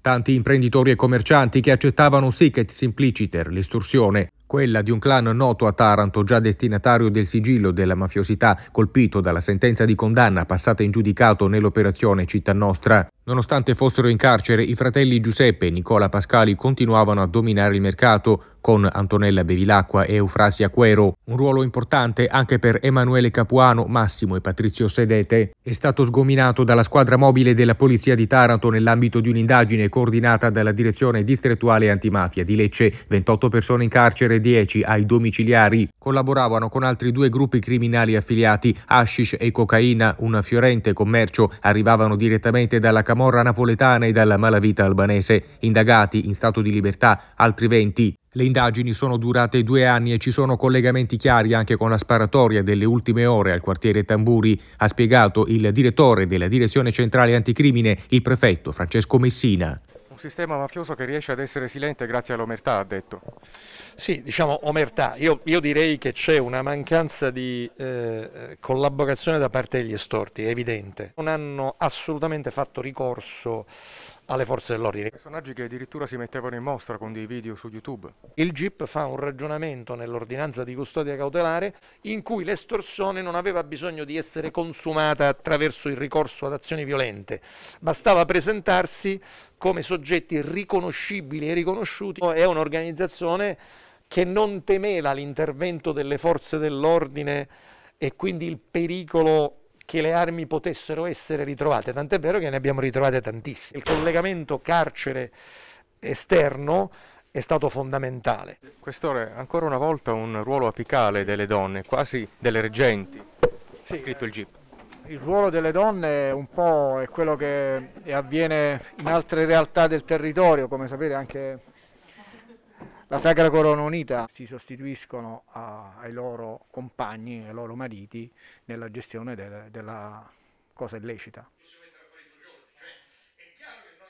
Tanti imprenditori e commercianti che accettavano sic simpliciter, l'estorsione, quella di un clan noto a Taranto, già destinatario del sigillo della mafiosità, colpito dalla sentenza di condanna passata in giudicato nell'operazione Città Nostra. Nonostante fossero in carcere, i fratelli Giuseppe e Nicola Pascali continuavano a dominare il mercato con Antonella Bevilacqua e Eufrasia Quero. Un ruolo importante anche per Emanuele Capuano, Massimo e Patrizio Sedete. È stato sgominato dalla squadra mobile della Polizia di Taranto nell'ambito di un'indagine coordinata dalla Direzione Distrettuale Antimafia di Lecce. 28 persone in carcere 10 ai domiciliari. Collaboravano con altri due gruppi criminali affiliati, hashish e cocaina, un fiorente commercio. Arrivavano direttamente dalla Camorra camorra napoletana e dalla malavita albanese, indagati in stato di libertà altri 20. Le indagini sono durate due anni e ci sono collegamenti chiari anche con la sparatoria delle ultime ore al quartiere Tamburi, ha spiegato il direttore della Direzione Centrale Anticrimine, il prefetto Francesco Messina un sistema mafioso che riesce ad essere silente grazie all'omertà, ha detto. Sì, diciamo omertà. Io, io direi che c'è una mancanza di eh, collaborazione da parte degli estorti, è evidente. Non hanno assolutamente fatto ricorso alle forze dell'ordine. Personaggi che addirittura si mettevano in mostra con dei video su YouTube. Il GIP fa un ragionamento nell'ordinanza di custodia cautelare in cui l'estorsione non aveva bisogno di essere consumata attraverso il ricorso ad azioni violente, bastava presentarsi come soggetti riconoscibili e riconosciuti. È un'organizzazione che non temeva l'intervento delle forze dell'ordine e quindi il pericolo che le armi potessero essere ritrovate, tant'è vero che ne abbiamo ritrovate tantissime. Il collegamento carcere esterno è stato fondamentale. Questore, ancora una volta un ruolo apicale delle donne, quasi delle reggenti, sì, ha scritto il GIP. Il ruolo delle donne è un po' è quello che avviene in altre realtà del territorio, come sapete anche la Sacra Corona Unita si sostituiscono a, ai loro compagni, ai loro mariti nella gestione del, della cosa illecita.